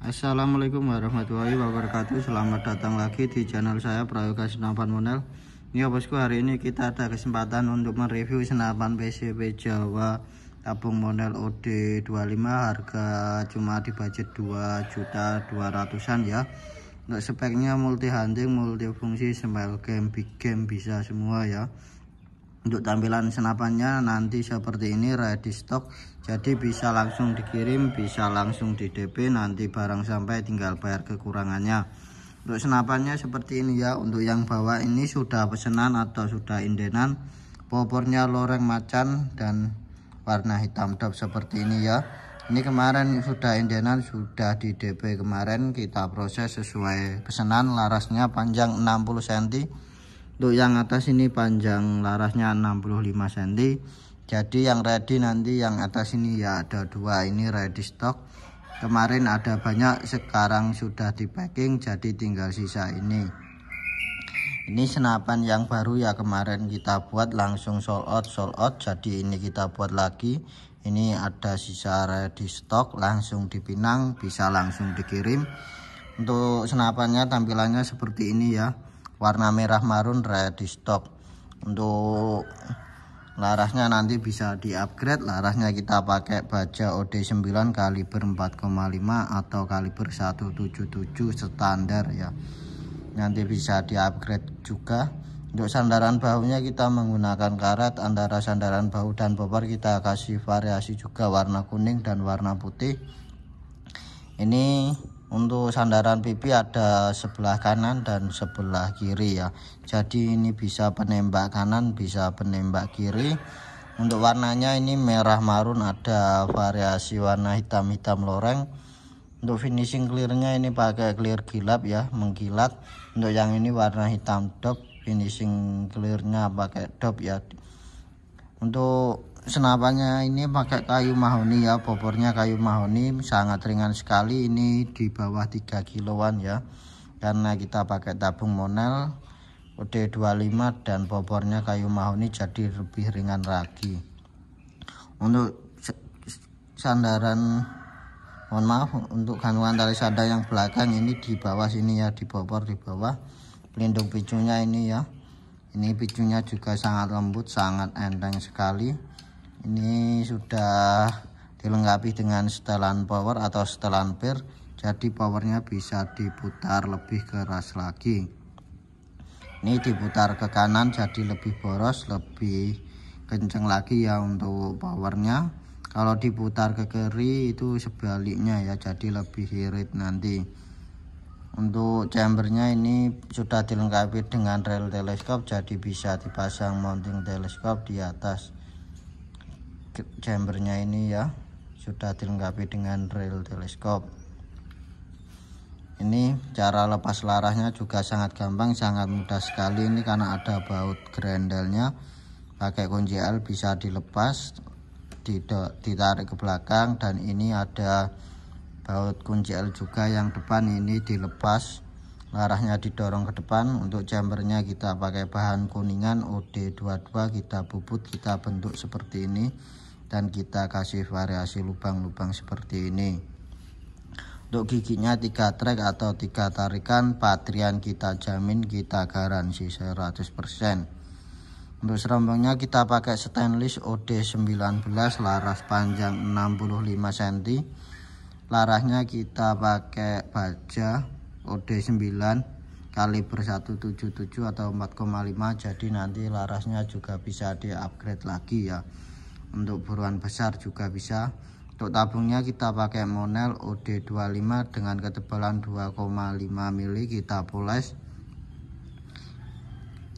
Assalamualaikum warahmatullahi wabarakatuh Selamat datang lagi di channel saya Prayoga Senapan Monel Ya bosku hari ini kita ada kesempatan untuk mereview senapan PCP Jawa tabung monel OD25 harga cuma di budget 2 juta 200an ya untuk speknya multi hunting multi fungsi game big game bisa semua ya untuk tampilan senapannya nanti seperti ini ready stock jadi bisa langsung dikirim bisa langsung di DP nanti barang sampai tinggal bayar kekurangannya untuk senapannya seperti ini ya untuk yang bawah ini sudah pesenan atau sudah indenan popornya loreng macan dan warna hitam top seperti ini ya ini kemarin sudah indenan sudah di DP kemarin kita proses sesuai pesanan larasnya panjang 60 cm untuk yang atas ini panjang larasnya 65 cm jadi yang ready nanti yang atas ini ya ada dua ini ready stock kemarin ada banyak sekarang sudah di packing jadi tinggal sisa ini ini senapan yang baru ya kemarin kita buat langsung sold out sold out jadi ini kita buat lagi ini ada sisa ready stock langsung dipinang bisa langsung dikirim untuk senapannya tampilannya seperti ini ya warna merah marun ready stock untuk larasnya nanti bisa di upgrade larasnya kita pakai baja OD9 kaliber 4,5 atau kaliber 177 standar ya nanti bisa di upgrade juga untuk sandaran baunya kita menggunakan karet antara sandaran bau dan bobor kita kasih variasi juga warna kuning dan warna putih ini untuk sandaran pipi ada sebelah kanan dan sebelah kiri ya. Jadi ini bisa penembak kanan, bisa penembak kiri. Untuk warnanya ini merah marun ada variasi warna hitam-hitam loreng. Untuk finishing clearnya ini pakai clear gilap ya, mengkilat. Untuk yang ini warna hitam dop, finishing clearnya pakai dop ya. Untuk senapannya ini pakai kayu mahoni ya bobornya kayu mahoni sangat ringan sekali ini di bawah 3 kiloan ya karena kita pakai tabung monel od 25 dan bobornya kayu mahoni jadi lebih ringan lagi untuk sandaran mohon maaf untuk gantungan tali sada yang belakang ini di bawah sini ya di bobor di bawah pelindung picunya ini ya ini picunya juga sangat lembut sangat enteng sekali ini sudah dilengkapi dengan setelan power atau setelan per jadi powernya bisa diputar lebih keras lagi ini diputar ke kanan jadi lebih boros lebih kenceng lagi ya untuk powernya kalau diputar ke kiri itu sebaliknya ya jadi lebih irit nanti untuk chambernya ini sudah dilengkapi dengan rail teleskop jadi bisa dipasang mounting teleskop di atas chambernya ini ya sudah dilengkapi dengan rail teleskop ini cara lepas larasnya juga sangat gampang sangat mudah sekali ini karena ada baut grendelnya pakai kunci L bisa dilepas ditarik ke belakang dan ini ada baut kunci L juga yang depan ini dilepas larasnya didorong ke depan untuk chambernya kita pakai bahan kuningan OD22 kita bubut kita bentuk seperti ini dan kita kasih variasi lubang-lubang seperti ini untuk giginya tiga track atau tiga tarikan patrian kita jamin kita garansi 100% untuk serombongnya kita pakai stainless OD19 laras panjang 65 cm larasnya kita pakai baja OD9 kaliber 177 atau 4,5 jadi nanti larasnya juga bisa di upgrade lagi ya untuk buruan besar juga bisa untuk tabungnya kita pakai monel OD25 dengan ketebalan 2,5 mili kita poles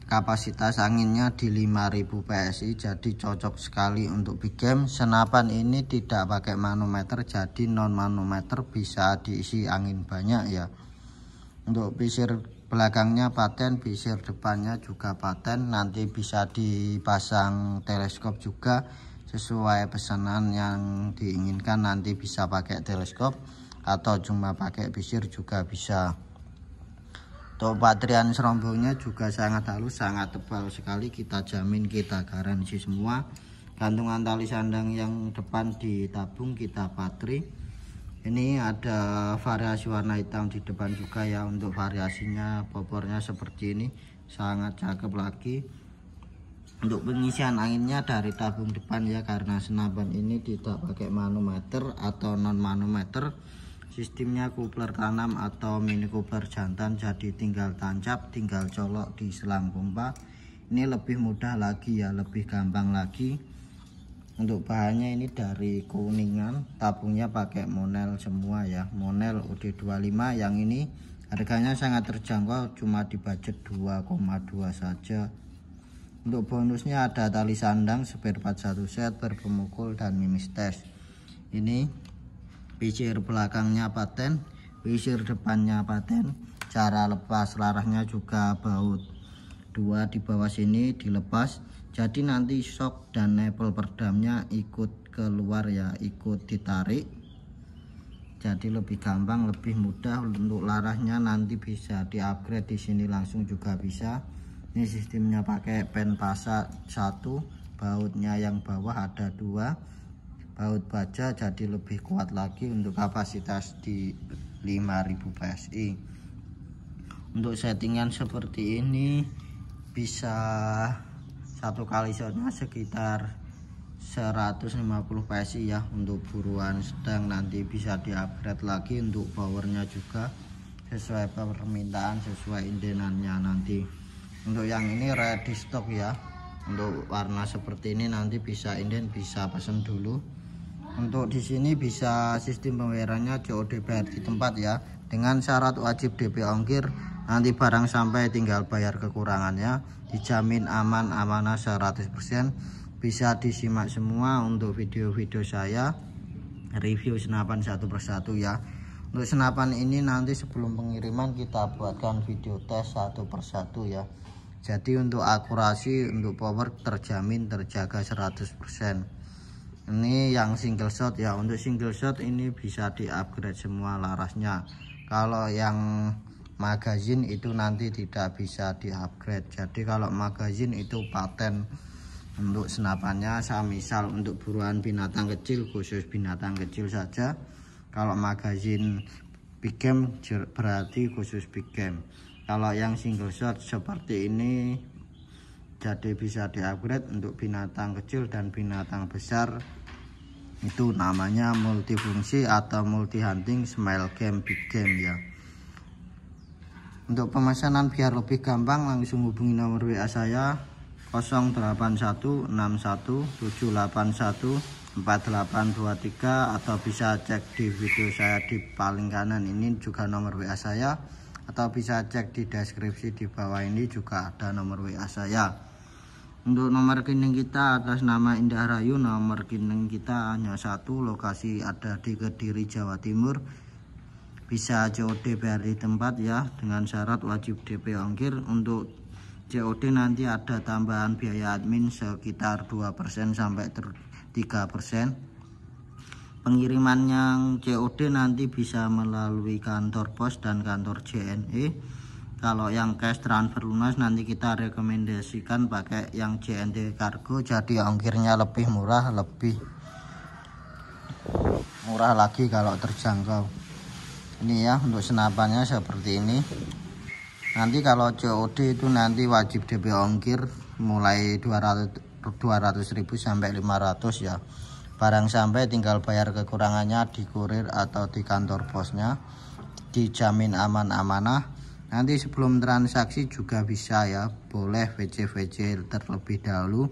kapasitas anginnya di 5000 PSI jadi cocok sekali untuk big game senapan ini tidak pakai manometer jadi non manometer bisa diisi angin banyak ya untuk pisir belakangnya paten pisir depannya juga paten nanti bisa dipasang teleskop juga sesuai pesanan yang diinginkan nanti bisa pakai teleskop atau cuma pakai pisir juga bisa untuk patrian serombongnya juga sangat halus sangat tebal sekali kita jamin kita garansi semua gantungan tali sandang yang depan ditabung kita patri ini ada variasi warna hitam di depan juga ya untuk variasinya popornya seperti ini sangat cakep lagi untuk pengisian anginnya dari tabung depan ya karena senapan ini tidak pakai manometer atau non manometer sistemnya kupler tanam atau mini kupler jantan jadi tinggal tancap tinggal colok di selang pompa ini lebih mudah lagi ya lebih gampang lagi untuk bahannya ini dari kuningan tabungnya pakai monel semua ya monel UD25 yang ini harganya sangat terjangkau cuma di budget 2,2 saja untuk bonusnya ada tali sandang, spare part satu set, berpemukul dan mimis tes. Ini pisir belakangnya paten, pisir depannya paten, cara lepas larahnya juga baut. Dua di bawah sini dilepas, jadi nanti shock dan nepel perdamnya ikut keluar ya, ikut ditarik. Jadi lebih gampang, lebih mudah untuk larahnya nanti bisa diupgrade upgrade di sini langsung juga bisa ini sistemnya pakai pen pasak satu bautnya yang bawah ada dua baut baja jadi lebih kuat lagi untuk kapasitas di 5000 PSI untuk settingan seperti ini bisa satu kali shotnya sekitar 150 PSI ya untuk buruan sedang nanti bisa di upgrade lagi untuk powernya juga sesuai permintaan sesuai indenannya nanti untuk yang ini ready stock ya untuk warna seperti ini nanti bisa inden bisa pesen dulu untuk di sini bisa sistem pembayarannya COD bayar di tempat ya dengan syarat wajib DP ongkir nanti barang sampai tinggal bayar kekurangannya dijamin aman amanah 100% bisa disimak semua untuk video-video saya review senapan satu persatu ya untuk senapan ini nanti sebelum pengiriman kita buatkan video tes satu persatu ya jadi untuk akurasi untuk power terjamin terjaga 100% ini yang single shot ya untuk single shot ini bisa di upgrade semua larasnya kalau yang magazin itu nanti tidak bisa di upgrade jadi kalau magazin itu paten untuk senapannya saya misal untuk buruan binatang kecil khusus binatang kecil saja kalau magazine big game berarti khusus big game kalau yang single shot seperti ini jadi bisa diupgrade untuk binatang kecil dan binatang besar itu namanya multifungsi atau multi hunting smile game big game ya untuk pemesanan biar lebih gampang langsung hubungi nomor WA saya 08161781 4823 atau bisa cek di video saya di paling kanan ini juga nomor WA saya atau bisa cek di deskripsi di bawah ini juga ada nomor WA saya untuk nomor rekening kita atas nama Indah Rayu nomor rekening kita hanya satu lokasi ada di Kediri Jawa Timur bisa COD BRI tempat ya dengan syarat wajib DP ongkir untuk COD nanti ada tambahan biaya admin sekitar 2% sampai ter 3%. Pengiriman yang COD nanti bisa melalui kantor pos dan kantor JNE. Kalau yang cash transfer lunas nanti kita rekomendasikan pakai yang JNT Kargo jadi ongkirnya lebih murah, lebih murah lagi kalau terjangkau. Ini ya untuk senapannya seperti ini nanti kalau COD itu nanti wajib DP ongkir mulai 200 200 ribu sampai 500 ya barang sampai tinggal bayar kekurangannya di kurir atau di kantor posnya dijamin aman amanah nanti sebelum transaksi juga bisa ya boleh VC-VC terlebih dahulu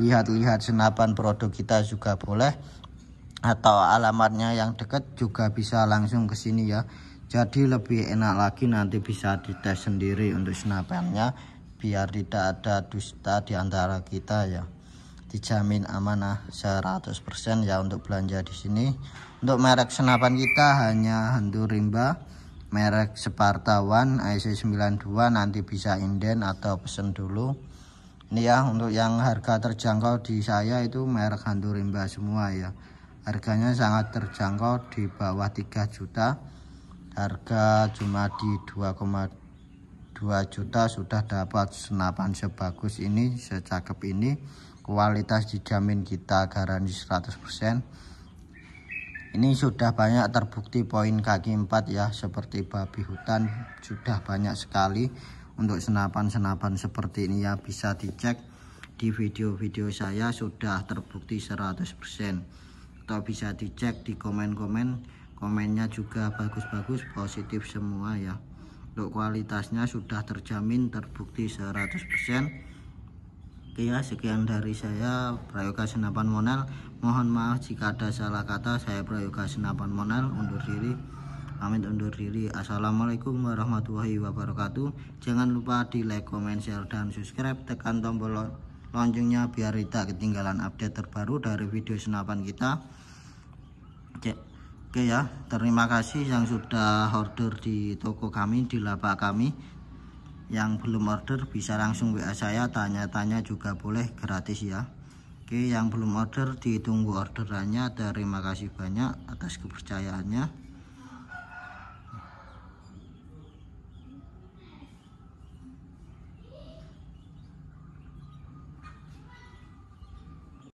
lihat-lihat senapan produk kita juga boleh atau alamatnya yang dekat juga bisa langsung ke sini ya jadi lebih enak lagi nanti bisa dites sendiri untuk senapannya biar tidak ada dusta di antara kita ya dijamin amanah 100% ya untuk belanja di sini untuk merek senapan kita hanya hantu rimba merek one IC92 nanti bisa inden atau pesen dulu ini ya untuk yang harga terjangkau di saya itu merek hantu rimba semua ya harganya sangat terjangkau di bawah 3 juta harga cuma di 2,2 2 juta sudah dapat senapan sebagus ini secakep ini kualitas dijamin kita garansi 100% ini sudah banyak terbukti poin kaki 4 ya seperti babi hutan sudah banyak sekali untuk senapan-senapan seperti ini ya bisa dicek di video-video saya sudah terbukti 100% atau bisa dicek di komen-komen komennya juga bagus-bagus positif semua ya untuk kualitasnya sudah terjamin terbukti 100% Oke ya, sekian dari saya Prayoga Senapan Monel. Mohon maaf jika ada salah kata. Saya Prayoga Senapan Monel undur diri. Amin undur diri. Assalamualaikum warahmatullahi wabarakatuh. Jangan lupa di like, comment, share, dan subscribe. Tekan tombol loncengnya biar tidak ketinggalan update terbaru dari video senapan kita. Oke ya, terima kasih yang sudah order di toko kami, di lapak kami. Yang belum order bisa langsung WA saya, tanya-tanya juga boleh gratis ya. Oke, yang belum order ditunggu orderannya. Terima kasih banyak atas kepercayaannya.